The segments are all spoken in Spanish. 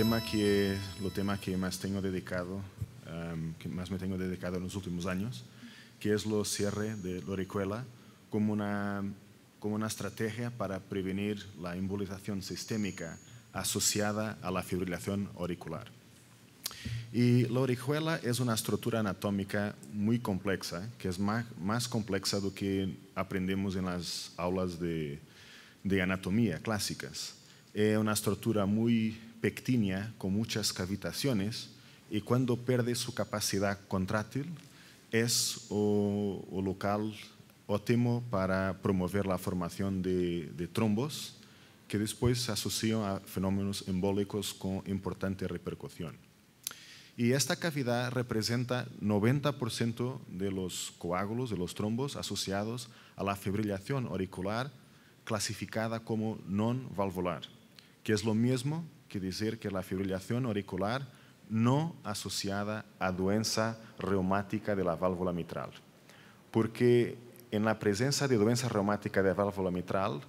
tema que, lo tema que más tengo dedicado, que más me tengo dedicado en los últimos años, que es lo cierre de la como una, como una estrategia para prevenir la embolización sistémica asociada a la fibrilación auricular. Y la orejuela es una estructura anatómica muy compleja, que es más, más compleja do que aprendemos en las aulas de, de anatomía clásicas. Es una estructura muy pectínea con muchas cavitaciones y cuando pierde su capacidad contrátil es o, local óptimo para promover la formación de, trombos que después se asocian a fenómenos embólicos con importante repercusión. Y esta cavidad representa 90% de los coágulos, de los trombos asociados a la fibrilación auricular clasificada como no valvular que es lo mismo que decir que la fibrilación auricular no asociada a doença reumática de la válvula mitral. Porque en la presencia de doença reumática de la válvula mitral,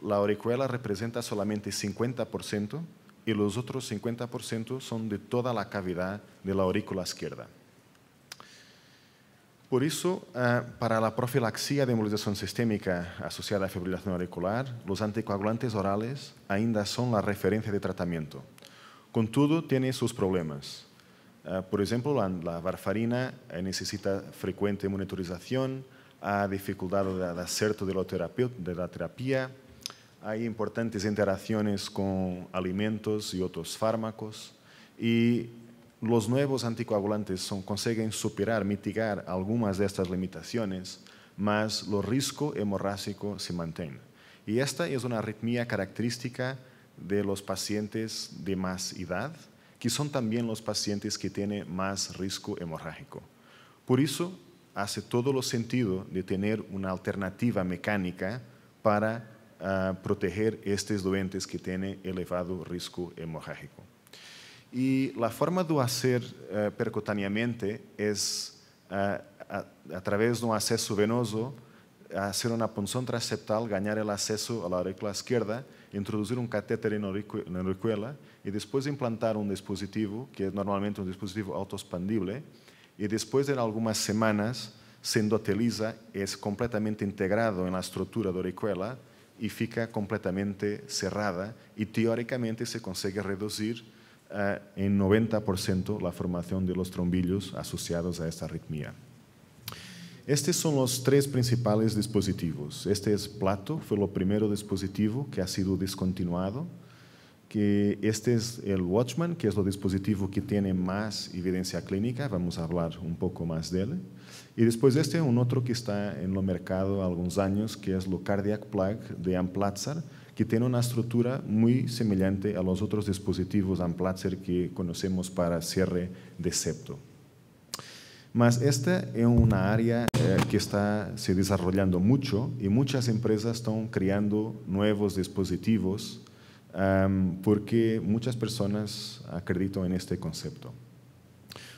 la auricuela representa solamente 50% y los otros 50% son de toda la cavidad de la aurícula izquierda. Por eso, eh, para la profilaxia de sistémica sistémica asociada a fibrilación auricular, los anticoagulantes orales ainda son la referencia de tratamiento. Contudo, tienen sus problemas. Eh, por ejemplo, la varfarina eh, necesita frecuente monitorización, hay dificultad de acerto la terapia, hay importantes interacciones con alimentos y otros fármacos, y los nuevos anticoagulantes son, consiguen superar, mitigar algunas de estas limitaciones, más el riesgo hemorrágico se mantiene. Y esta es una arritmia característica de los pacientes de más edad, que son también los pacientes que tienen más riesgo hemorrágico. Por eso, hace todo lo sentido de tener una alternativa mecánica para ah, proteger a estos doentes que tienen elevado riesgo hemorrágico. Y la forma de hacer eh, percutáneamente es eh, a, través de un acceso venoso, hacer una punción transeptal, ganar el acceso a la aurícula izquierda, introducir un catéter en la aurícula y después implantar un dispositivo, que es normalmente un dispositivo autoexpandible, y después de algunas semanas se endoteliza, es completamente integrado en la estructura de la aurícula y fica completamente cerrada y teóricamente se consigue reducir eh, en 90% la formación de los trombillos asociados a esta arritmia. Estos son los tres principales dispositivos. Este es plato, fue el primer dispositivo que ha sido descontinuado. este es el Watchman, que es el dispositivo que tiene más evidencia clínica, vamos a hablar un poco más de él. Y después este es un otro que está en el mercado algunos años, que es el Cardiac Plug de Amplatzer que tiene una estructura muy similar a los otros dispositivos Amplatzer que conocemos para cierre de septo. Mas esta es una área eh, que está se desarrollando mucho y muchas empresas están creando nuevos dispositivos porque muchas personas acreditan en este concepto.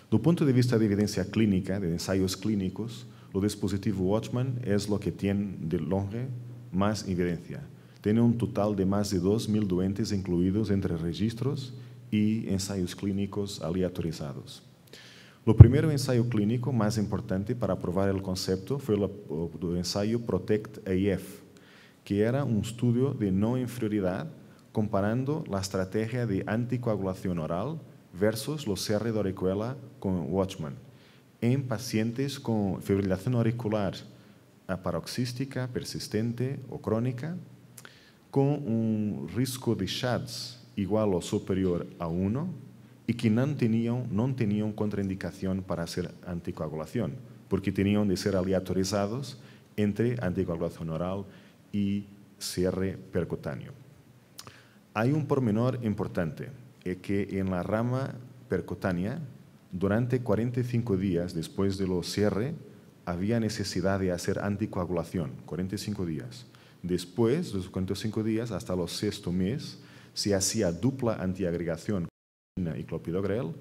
Do punto de vista de evidencia clínica, de ensayos clínicos, el dispositivo Watchman es lo que tiene de longe más evidencia tiene un total de más de 2.000 doentes incluidos entre registros y ensayos clínicos aleatorizados. Lo primero ensayo clínico más importante para aprobar el concepto fue el ensayo Protect AF, que era un estudio de no inferioridad comparando la estrategia de anticoagulación oral versus los cierre de auricuela con Watchman en pacientes con fibrilación auricular paroxística persistente o crónica con un riesgo de SHADs igual o superior a 1 y que no tenían contraindicación para hacer anticoagulación porque tenían de ser aleatorizados entre anticoagulación oral y cierre percutáneo. Hay un pormenor importante, es que en la rama percutánea, durante 45 días después de los cierre, había necesidad de hacer anticoagulación, 45 días. Después de los 45 días, hasta los sexto mes, se hacía dupla antiagregación con y clopidogrel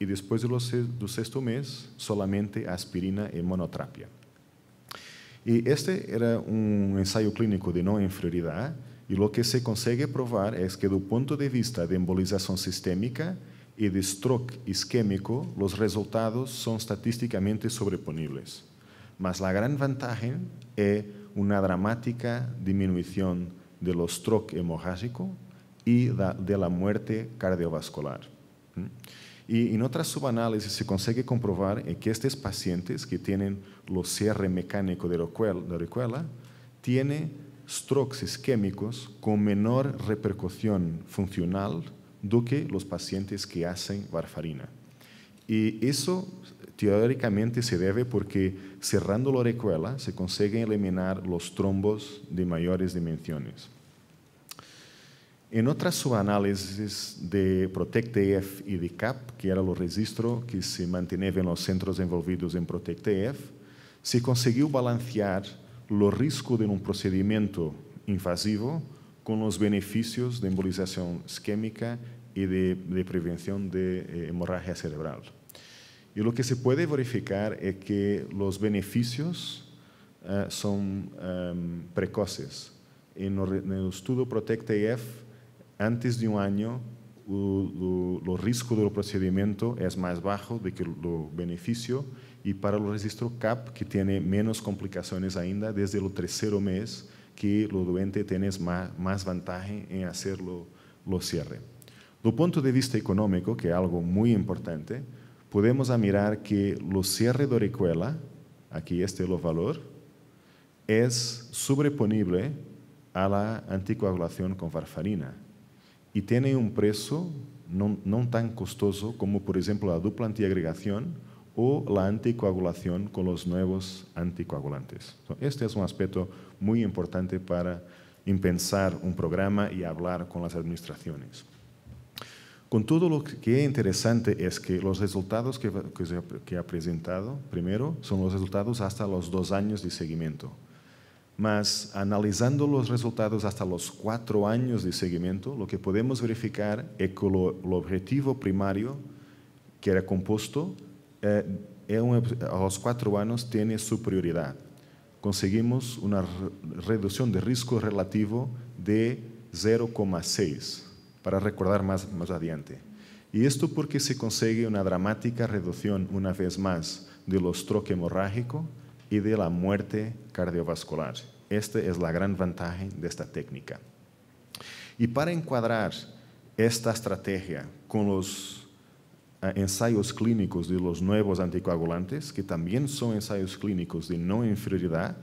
y después de los, del sexto mes solamente aspirina y monoterapia. Y este era un ensayo clínico de no inferioridad y lo que se consigue probar es que, desde el punto de vista de embolización sistémica y de stroke isquémico, los resultados son estadísticamente sobreponibles. Mas la gran ventaja es una dramática disminución de los stroke hemorrágico y de la muerte cardiovascular. Y en otras subanálisis se consigue comprobar que estos pacientes que tienen los cierre mecánico de la recuela tienen strokes isquémicos con menor repercusión funcional do que los pacientes que hacen barfarina. Y eso teóricamente se debe porque cerrando la orecuela se consigue eliminar los trombos de mayores dimensiones. En otras subanálisis de protect ef y de CAP, que era el registro que se mantenían en los centros envolvidos en protect se consiguió balancear los riesgos de un procedimiento invasivo con los beneficios de embolización isquémica y de, prevención de eh, hemorragia cerebral. Y lo que se puede verificar es que los beneficios eh, son em, precoces. En el, estudio Protect-AF, antes de un año, el riesgo del procedimiento es más bajo de que el beneficio y para el registro CAP, que tiene menos complicaciones ainda, desde el tercer mes que el doente tiene más, más ventaja en hacerlo lo cierre. Do punto de vista económico, que es algo muy importante, podemos admirar que los cierre de Oricuela, aquí este es valor, es sobreponible a la anticoagulación con farfarina y tiene un precio no tan costoso como, por ejemplo, la dupla antiagregación o la anticoagulación con los nuevos anticoagulantes. Este es un aspecto muy importante para impensar un programa y hablar con las administraciones. Con todo lo que es interesante es que los resultados que, ha presentado, primero, son los resultados hasta los dos años de seguimiento. Mas analizando los resultados hasta los cuatro años de seguimiento, lo que podemos verificar es que el objetivo primario que era compuesto eh, a los cuatro años tiene su prioridad. Conseguimos una reducción de riesgo relativo de 0,6 para recordar más, más adelante. Y esto porque se consigue una dramática reducción, una vez más, del troque hemorrágico y de la muerte cardiovascular. Esta es la gran ventaja de esta técnica. Y para encuadrar esta estrategia con los ah, ensayos clínicos de los nuevos anticoagulantes, que también son ensayos clínicos de no inferioridad,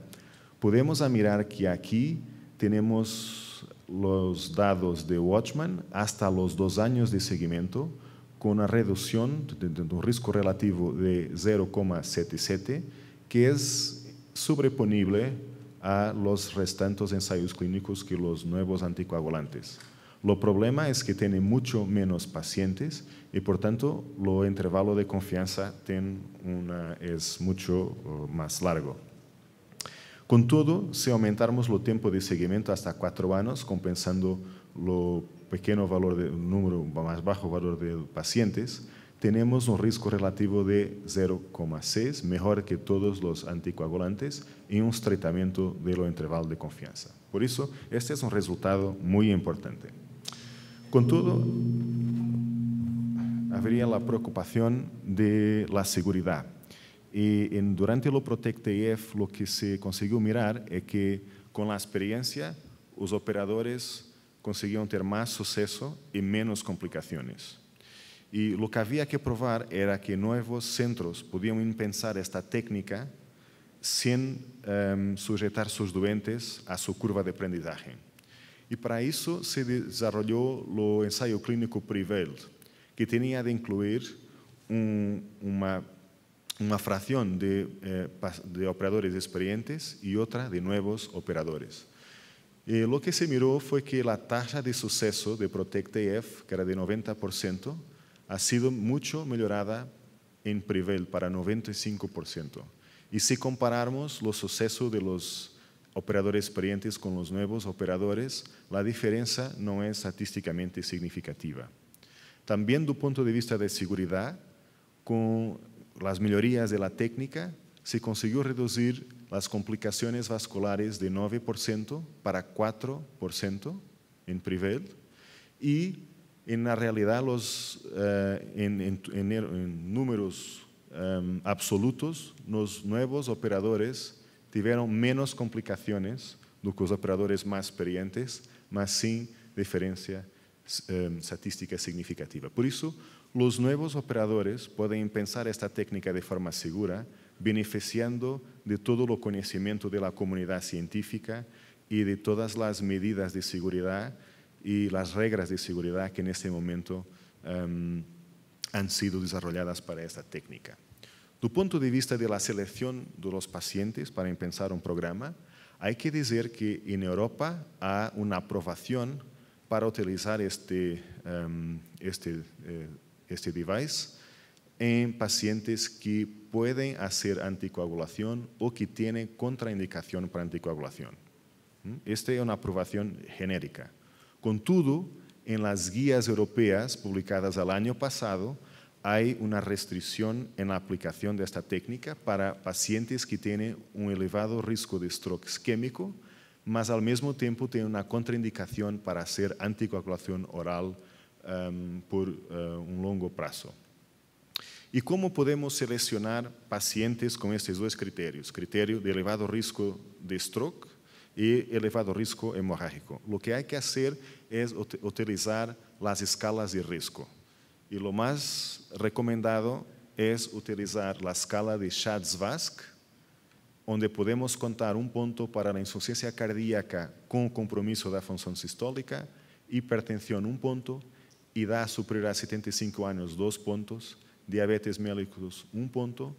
podemos mirar que aquí tenemos los datos de Watchman hasta los dos años de seguimiento con una reducción de, un riesgo relativo de 0,77, que es sobreponible a los restantes ensayos clínicos que los nuevos anticoagulantes. Lo problema es que tiene mucho menos pacientes y, por tanto, el intervalo de confianza es mucho oh, más largo. Con todo, si aumentamos el tiempo de seguimiento hasta cuatro años, compensando el pequeño valor, de, número más bajo valor de pacientes, tenemos un riesgo relativo de 0,6, mejor que todos los anticoagulantes, un tratamiento de lo intervalo de confianza. Por eso, este es un resultado muy importante. Con todo, habría la preocupación de la seguridad. Y durante el Protect EF lo que se consiguió mirar es que con la experiencia los operadores consiguieron tener más suceso y menos complicaciones. Y lo que había que probar era que nuevos centros podían impensar esta técnica sin em, sujetar sus doentes a su curva de aprendizaje. Y para eso se desarrolló el ensayo clínico PREVAIL, que tenía de incluir una una fracción de, eh, de, operadores experientes y otra de nuevos operadores. Eh, lo que se miró fue que la tasa de suceso de Protect AF que era de 90%, ha sido mucho mejorada en Prevel para 95%. Y si comparamos los sucesos de los operadores experientes con los nuevos operadores, la diferencia no es estadísticamente significativa. También, do punto de vista de seguridad, con las mejorías de la técnica, se consiguió reducir las complicaciones vasculares de 9% para 4% en Privel y en la realidad los, eh, en, números em, absolutos, los nuevos operadores tuvieron menos complicaciones do que los operadores más experientes, más sin diferencia em, estadística significativa. Por eso. Los nuevos operadores pueden pensar esta técnica de forma segura, beneficiando de todo el conocimiento de la comunidad científica y de todas las medidas de seguridad y las reglas de seguridad que en este momento em, han sido desarrolladas para esta técnica. Do punto de vista de la selección de los pacientes para empezar un programa, hay que decir que en Europa hay una aprobación para utilizar este, em, este eh, este device en pacientes que pueden hacer anticoagulación o que tienen contraindicación para anticoagulación. ¿Mm? Esta es una aprobación genérica. Contudo, en las guías europeas publicadas el año pasado, hay una restricción en la aplicación de esta técnica para pacientes que tienen un elevado riesgo de stroke isquémico, mas al mismo tiempo tienen una contraindicación para hacer anticoagulación oral um, por uh, um longo prazo. E como podemos selecionar pacientes com estes dois critérios? Critério de elevado risco de stroke e elevado risco hemorrágico. O que há que fazer é utilizar as escalas de risco. E o mais recomendado é utilizar a escala de Schatz-Vasque, onde podemos contar um ponto para a insuficiência cardíaca com compromisso da função sistólica, hipertensão um ponto, edad superior a 75 años, dos puntos, diabetes mellitus, un punto,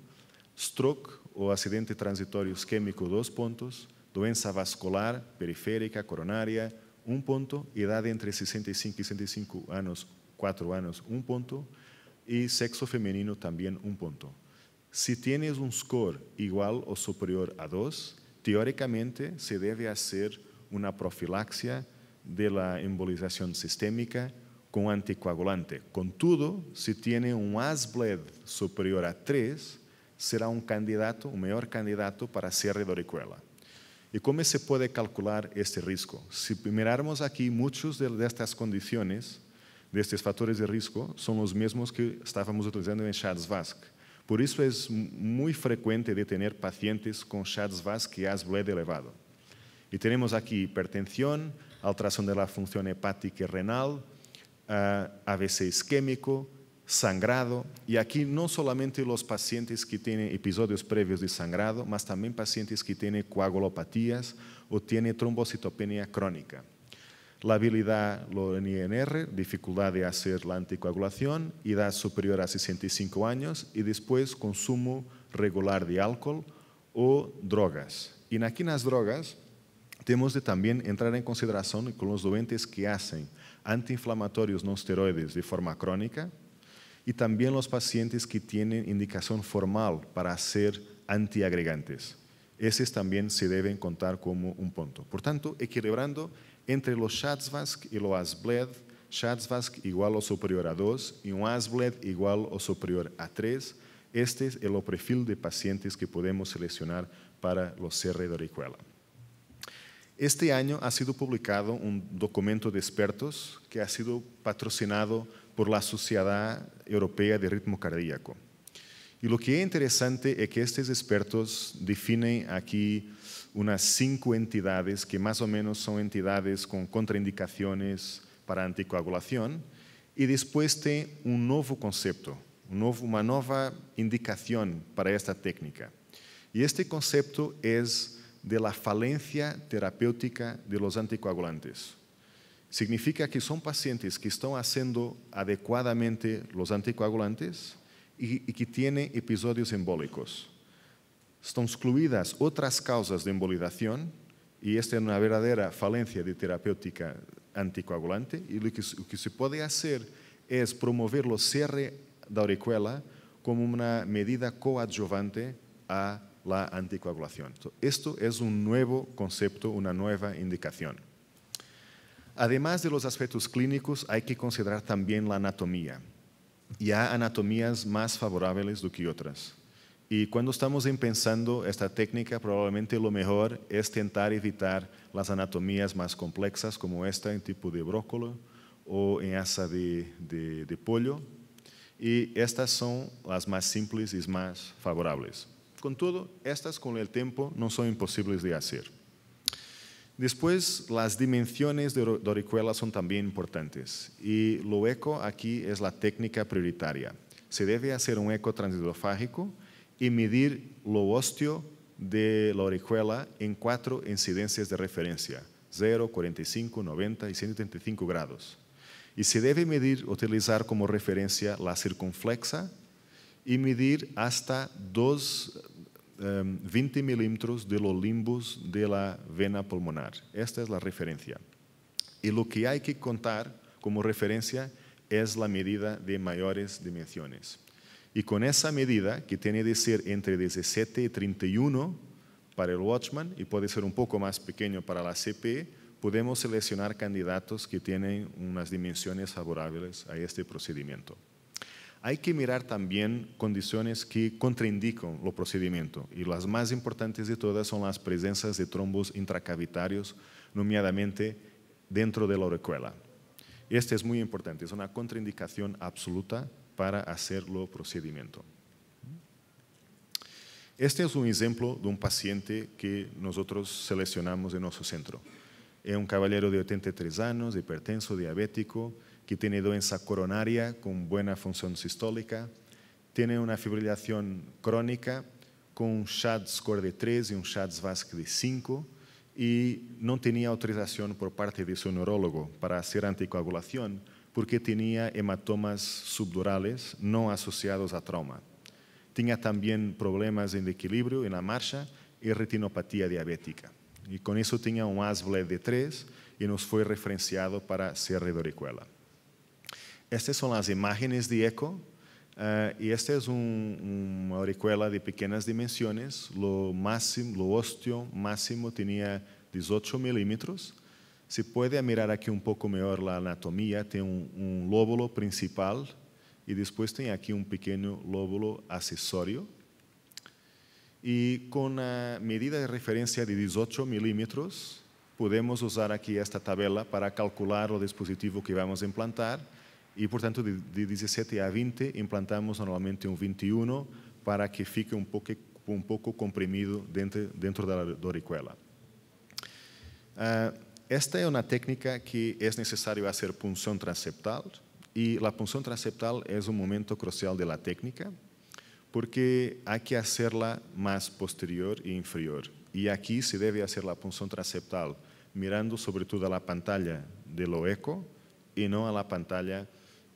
stroke o accidente transitorio isquémico, dos puntos, doença vascular, periférica, coronaria, un punto, edad entre 65 y 65 años, cuatro años, un punto, y sexo femenino también un punto. si tienes un score igual o superior a 2, teóricamente se debe hacer una profilaxia de la embolización sistémica con anticoagulante. todo, si tiene un ASBLED superior a 3, será un candidato, un mejor candidato para cierre de ¿Y ¿Y cómo se puede calcular este riesgo? Si miramos aquí, mirarmos de estas condiciones, de estos factores de riesgo, son los mismos que estábamos utilizando en Charles-Vasc. Por eso es muy frecuente de tener pacientes con Charles-Vasc y ASBLED elevado. Y tenemos aquí hipertensión, alteración de la función hepática y renal, eh, a AVC isquémico, sangrado, y aquí no solamente los pacientes que tienen episodios previos de sangrado, mas también pacientes que tienen coagulopatías o tienen trombocitopenia crónica. La habilidad, lo INR, dificultad de hacer la anticoagulación, edad superior a 65 años y después consumo regular de alcohol o drogas. Y aquí en las drogas, tenemos de también entrar en consideración con los doentes que hacen antiinflamatorios no esteroides de forma crónica y también los pacientes que tienen indicación formal para ser antiagregantes. Esos también se deben contar como un punto. Por tanto, equilibrando entre los Shatsvask y los ASBLED, Shatsvask igual o superior a 2 y un ASBLED igual o superior a 3, este es el perfil de pacientes que podemos seleccionar para los CR de oricuela. Este año ha sido publicado un documento de expertos que ha sido patrocinado por la Sociedad Europea de Ritmo Cardíaco. Y lo que es interesante es que estos expertos definen aquí unas cinco entidades que más o menos son entidades con contraindicaciones para anticoagulación y después tienen un nuevo concepto, una nueva indicación para esta técnica. Y este concepto es de la falencia terapéutica de los anticoagulantes. Significa que son pacientes que están haciendo adecuadamente los anticoagulantes y, que tienen episodios embólicos. Están excluidas otras causas de embolización y esta es una verdadera falencia de terapéutica anticoagulante y lo que, lo que se puede hacer es promover el cierre de auricuela como una medida coadyuvante a la anticoagulación. Esto es un nuevo concepto, una nueva indicación. Además de los aspectos clínicos, hay que considerar también la anatomía. Y hay anatomías más favorables do que otras. Y cuando estamos pensando esta técnica, probablemente lo mejor es intentar evitar las anatomías más complejas, como esta en tipo de brócoli o en asa de pollo. Y estas son las más simples y más favorables. Con todo, estas con el tiempo no son imposibles de hacer. Después, las dimensiones de Doricuela son también importantes y lo eco aquí es la técnica prioritaria. Se debe hacer un eco transidrofágico y medir lo osteo de la orijuela en cuatro incidencias de referencia, 0, 45, 90 y 135 grados. Y se debe medir, utilizar como referencia la circunflexa y medir hasta dos, 20 em, milímetros los limbos de la vena pulmonar. Esta es la referencia. Y lo que hay que contar como referencia es la medida de mayores dimensiones. Y con esa medida, que tiene de ser entre 17 y 31 para el Watchman y puede ser un poco más pequeño para la CPE, podemos seleccionar candidatos que tienen unas dimensiones favorables a este procedimiento hay que mirar también condiciones que contraindican el procedimiento y las más importantes de todas son las presencias de trombos intracavitarios, nomeadamente dentro de la orecuela Este es muy importante, es una contraindicación absoluta para hacerlo procedimiento. Este es un ejemplo de un paciente que nosotros seleccionamos en nuestro centro. Es un caballero de 83 años, hipertenso, diabético, que tiene doença coronaria con buena función sistólica, tiene una fibrilación crónica con un SHADS score de 3 y un SHADS VASC de 5 y no tenía autorización por parte de su neurólogo para hacer anticoagulación porque tenía hematomas subdurales no asociados a trauma. Tenía también problemas en equilibrio, en la marcha y retinopatía diabética. Y con eso tenía un ASVLE de 3 y nos fue referenciado para ser de estas son las imágenes de eco eh, y esta es una auricuela de pequeñas dimensiones. Lo máximo, lo ósteo máximo tenía 18 milímetros. Se puede mirar aquí un poco mejor la anatomía. Tiene un, lóbulo principal y después tiene aquí un pequeño lóbulo accesorio Y con la medida de referencia de 18 milímetros, podemos usar aquí esta tabla para calcular el dispositivo que vamos a implantar y, por de, de 17 a 20, implantamos normalmente un 21 para que fique un poco un poco comprimido dentro, dentro la doricuela. Ah, esta es una técnica que es necesario hacer punción transeptal Y la punción transeptal es un momento crucial de la técnica porque hay que hacerla más posterior e inferior. Y aquí se debe hacer la punción transeptal mirando sobre todo, a la pantalla de lo eco y no a la pantalla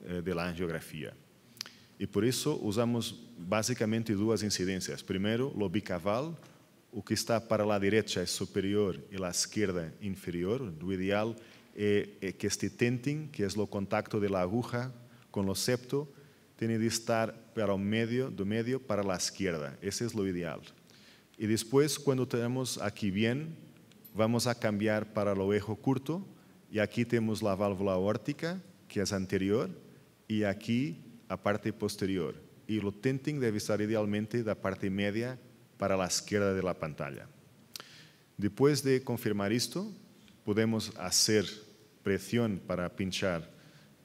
eh, de la angiografía. Y por eso usamos básicamente dos incidencias. Primero, lo bicaval, o que está para la derecha es superior y la izquierda inferior. Lo ideal es eh, eh, que este tenting, que es lo contacto de la aguja con lo septo, tiene de estar para el medio, do medio para la izquierda. Ese es lo ideal. Y después, cuando tenemos aquí bien, vamos a cambiar para el ojo corto y aquí tenemos la válvula órtica, que es anterior, y aquí a parte posterior. y lo tinting debe estar idealmente la parte media para la izquierda de la pantalla. Después de confirmar esto, podemos hacer presión para pinchar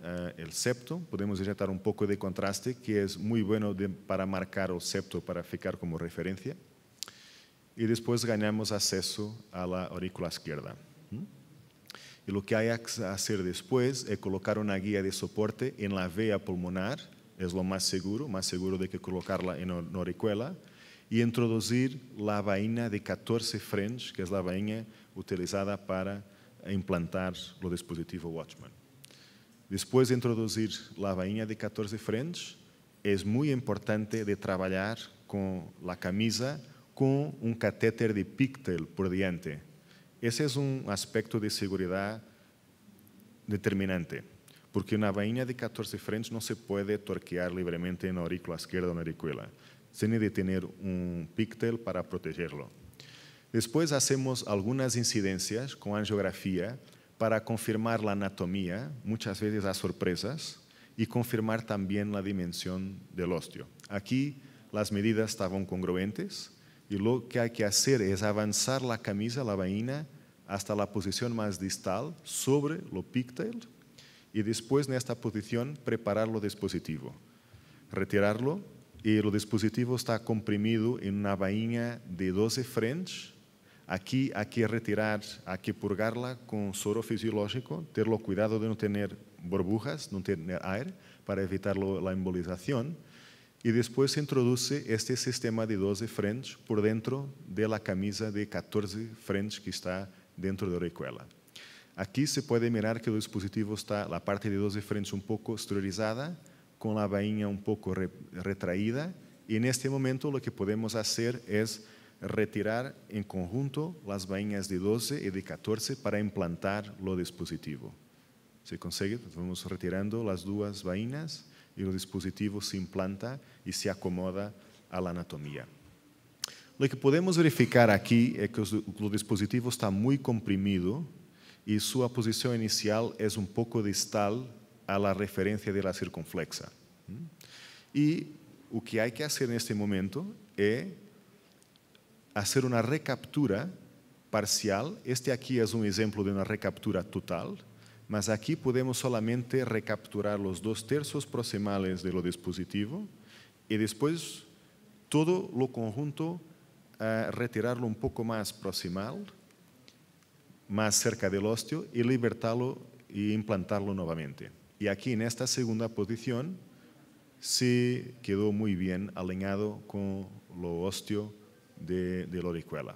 eh, el septo, podemos inyectar un poco de contraste que es muy bueno para marcar el septo, para ficar como referencia. Y después ganamos acceso a la aurícula izquierda. Y lo que hay que hacer después es colocar una guía de soporte en la vea pulmonar, es lo más seguro, más seguro de que colocarla en la noricuela, y introducir la vaina de 14 French, que es la vaina utilizada para implantar el dispositivo Watchman. Después de introducir la vaina de 14 French, es muy importante de trabajar con la camisa con un catéter de pigtail por diante, Ese es un aspecto de seguridad determinante, porque una vaina de 14 frentes no se puede torquear libremente en la aurícula izquierda o en la aurícula. Se que tener un píctel para protegerlo. Después hacemos algunas incidencias con angiografía para confirmar la anatomía, muchas veces a sorpresas, y confirmar también la dimensión del ostio. Aquí las medidas estaban congruentes y lo que hay que hacer es avanzar la camisa, la vaina, hasta la posición más distal sobre lo pigtail y después en esta posición preparar lo dispositivo, retirarlo y el dispositivo está comprimido en una vaina de 12 French. Aquí hay que retirar, hay que purgarla con soro fisiológico, tenerlo cuidado de no tener burbujas, no tener aire, para evitar la embolización. Y después se introduce este sistema de 12 French por dentro de la camisa de 14 French que está dentro de Recuela. Aquí se puede mirar que el dispositivo está, la parte de 12 frentes un poco esterilizada, con la vaina un poco retraída, y en este momento lo que podemos hacer es retirar en conjunto las vainas de 12 y de 14 para implantar lo dispositivo. Se consigue, vamos retirando las dos vainas y el dispositivo se implanta y se acomoda a la anatomía. Lo que podemos verificar aquí es que el dispositivo está muy comprimido y su posición inicial es un poco distal a la referencia de la circunflexa. ¿Mm? Y lo que hay que hacer en este momento es hacer una recaptura parcial. Este aquí es un ejemplo de una recaptura total, mas aquí podemos solamente recapturar los dos tercios proximales lo dispositivo y después todo lo conjunto a retirarlo un poco más proximal, más cerca del osteo y libertarlo e implantarlo nuevamente. Y aquí en esta segunda posición se quedó muy bien alineado con lo osteo de, la oricuela.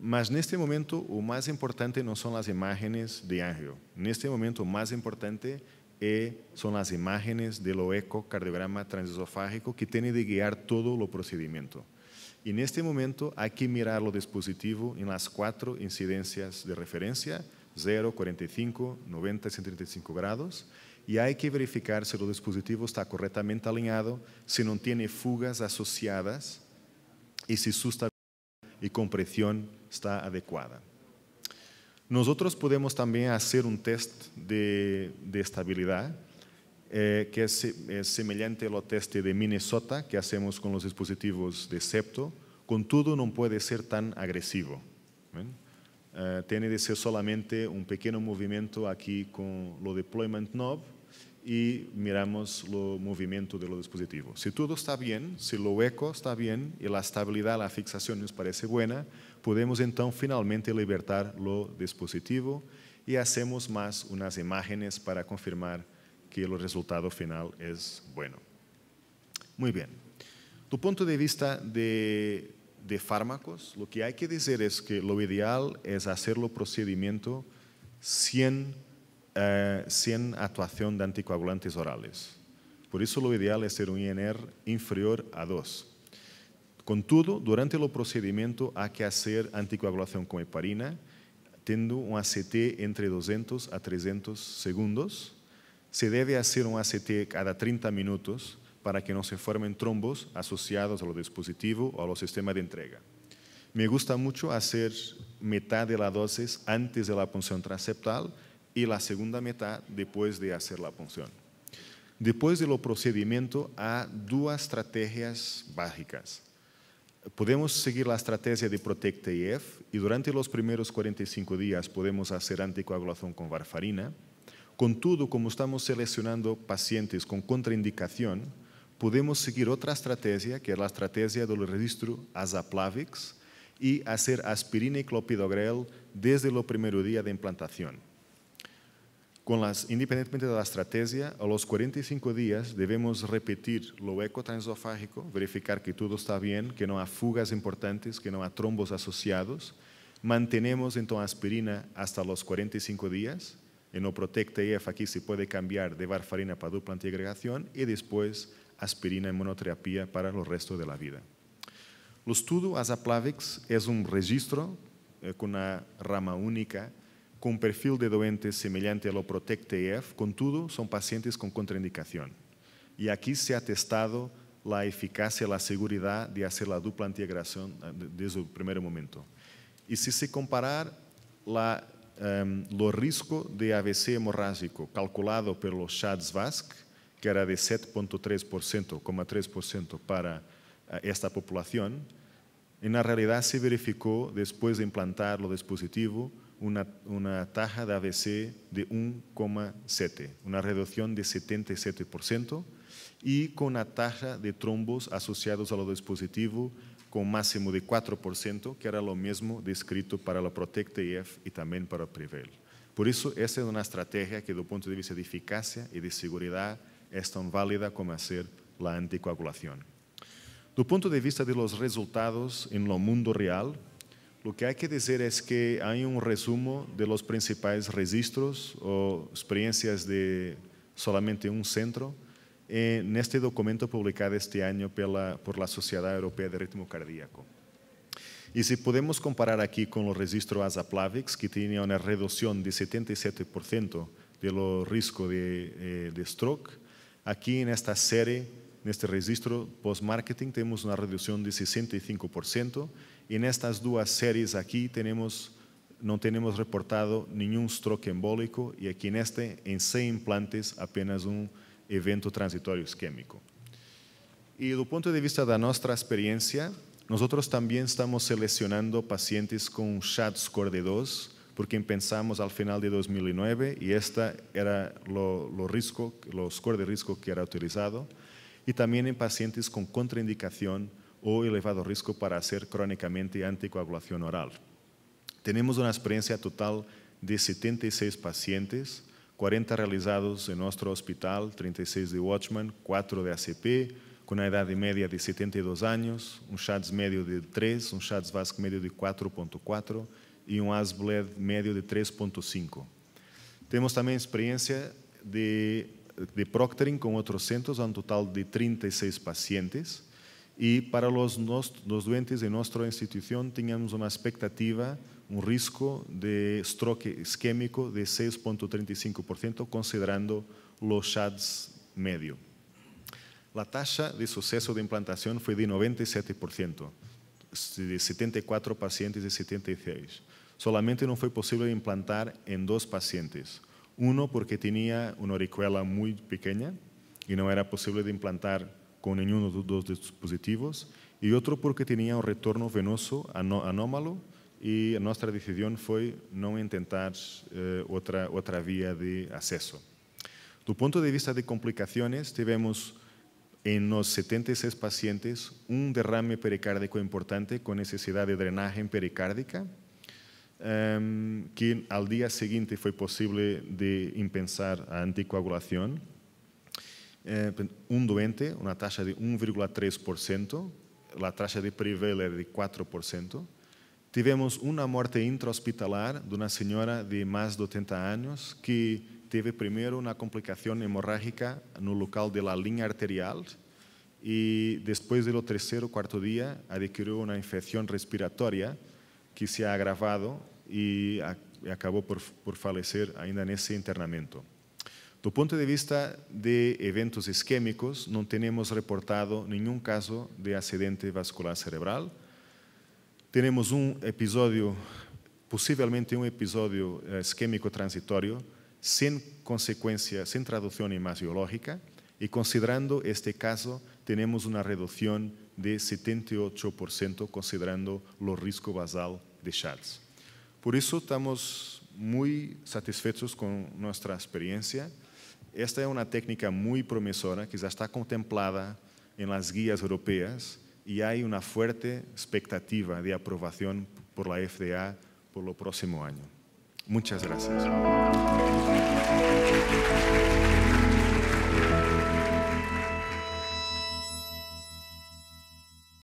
Mas este momento lo más importante no son las imágenes de ángel. en este momento más más importante eh, son las imágenes del eco ecocardiograma transesofágico que tiene de guiar todo lo procedimiento. Y en este momento hay que mirar lo dispositivo en las cuatro incidencias de referencia, 0, 45, 90 y 135 grados, y hay que verificar si el dispositivo está correctamente alineado, si no tiene fugas asociadas y si su estabilidad y compresión está adecuada. Nosotros podemos también hacer un test de estabilidad eh, que es, semejante a al test de Minnesota que hacemos con los dispositivos de septo, todo no puede ser tan agresivo. Eh, tiene de ser solamente un pequeño movimiento aquí con lo deployment knob y miramos el movimiento de los dispositivos. Si todo está bien, si lo eco está bien y la estabilidad, la fixación nos parece buena, podemos entonces finalmente libertar lo dispositivo y hacemos más unas imágenes para confirmar que el resultado final es bueno. Muy bien. Tu punto de vista de, de fármacos, lo que hay que decir es que lo ideal es hacer el procedimiento eh, sin, actuación de anticoagulantes orales. Por eso lo ideal es ser un INR inferior a 2. todo, durante el procedimiento hay que hacer anticoagulación con heparina, teniendo un ACT entre 200 a 300 segundos se debe hacer un ACT cada 30 minutos para que no se formen trombos asociados a los dispositivos o a los sistemas de entrega. Me gusta mucho hacer mitad de la dosis antes de la punción transeptal y la segunda mitad después de hacer la punción. Después de lo procedimiento, hay dos estrategias básicas. Podemos seguir la estrategia de protect ef y durante los primeros 45 días podemos hacer anticoagulación con varfarina, todo, como estamos seleccionando pacientes con contraindicación, podemos seguir otra estrategia, que es la estrategia del registro Azaplavix, y hacer aspirina y clopidogrel desde el primer día de implantación. Con las, independientemente de la estrategia, a los 45 días debemos repetir lo ecotransofágico, verificar que todo está bien, que no hay fugas importantes, que no hay trombos asociados. Mantenemos entonces aspirina hasta los 45 días en OPROTECT-EF aquí se puede cambiar de barfarina para dupla antiagregación y después aspirina en monoterapia para el resto de la vida. Los estudio Azaplavix es un registro eh, con una rama única, con un perfil de doente a lo protect e con contudo, son pacientes con contraindicación. Y aquí se ha testado la eficacia, la seguridad de hacer la dupla antiagregación eh, desde el primer momento. Y si se comparar la... Los ehm, lo de AVC hemorrágico calculado los shads vasc que era de 7.3%, para eh, esta población, en la realidad se verificó, después de implantar el dispositivo, una, tasa de AVC de 1,7, una reducción de 77%, y con la tasa de trombos asociados al dispositivo un máximo de 4%, que era lo mismo descrito para la Protect EF y también para Prevail. Por eso, esta es una estrategia que, do punto de vista de eficacia y de seguridad es tan válida como hacer la anticoagulación. Desde Do punto de vista de los resultados en lo mundo real, lo que hay que decir es que hay un resumo de los principales registros o experiencias de solamente un centro en este documento publicado este año por la Sociedad Europea de Ritmo Cardíaco. Y si podemos comparar aquí con los registros Azaplavix, que tenía una reducción de 77% de los riesgos de, eh, de stroke, aquí en esta serie, en este registro post-marketing, tenemos una reducción de 65%, y en estas dos series aquí tenemos, no tenemos reportado ningún stroke embólico, y aquí en este, en seis implantes, apenas un evento isquémico. Y desde el punto de vista de nuestra experiencia, nosotros también estamos seleccionando pacientes un SHAD-score de 2, porque pensamos al final de 2009 y este era lo, score de riesgo que era utilizado, y también en pacientes con contraindicación o elevado riesgo para hacer crónicamente anticoagulación oral. Tenemos una experiencia total de 76 pacientes, 40 realizados em nosso hospital, 36 de Watchman, 4 de ACP, com uma idade média de 72 anos, um Chads médio de 3, um Chads Vasco médio de 4.4 e um ASBLED médio de 3.5. Temos também experiência de, de proctoring com outros centros, um total de 36 pacientes, e para os, nos, os doentes em nossa instituição tínhamos uma expectativa de un riesgo de stroke isquémico de 6.35%, considerando los SHADs medio. La tasa de suceso de implantación fue de 97%, de 74 pacientes de 76. Solamente no fue posible implantar en dos pacientes. Uno porque tenía una auricuela muy pequeña y no era posible de implantar con ninguno de los dos dispositivos, y otro porque tenía un retorno venoso anómalo y nuestra decisión fue no intentar eh, otra vía de acceso. Do punto de vista de complicaciones, tuvimos en los 76 pacientes un derrame pericárdico importante con necesidad de drenaje pericárdica, em, que al día siguiente fue posible de impensar a anticoagulación. Eh, un doente, una tasa de 1,3%, la tasa de Prevail de 4%, Tuvimos una muerte intrahospitalar de una señora de más de 80 años que teve primero una complicación hemorrágica en no local de la línea arterial y después del tercer o cuarto día adquirió una infección respiratoria que se ha agravado y acabó por, por falecer ainda nesse internamento. Do punto de vista de eventos isquémicos, no tenemos reportado ningún caso de accidente vascular cerebral, episodio, posiblemente un episodio eh, un transitorio, sin consecuencia, sin traducción y más biológica, y considerando este caso, tenemos una reducción de 78%, considerando los riesgos basal de Charles. Por eso estamos muy satisfechos con nuestra experiencia. Esta es una técnica muy promesora, que ya está contemplada en las guías europeas, y hay una fuerte expectativa de aprobación por la FDA por lo próximo año. Muchas gracias.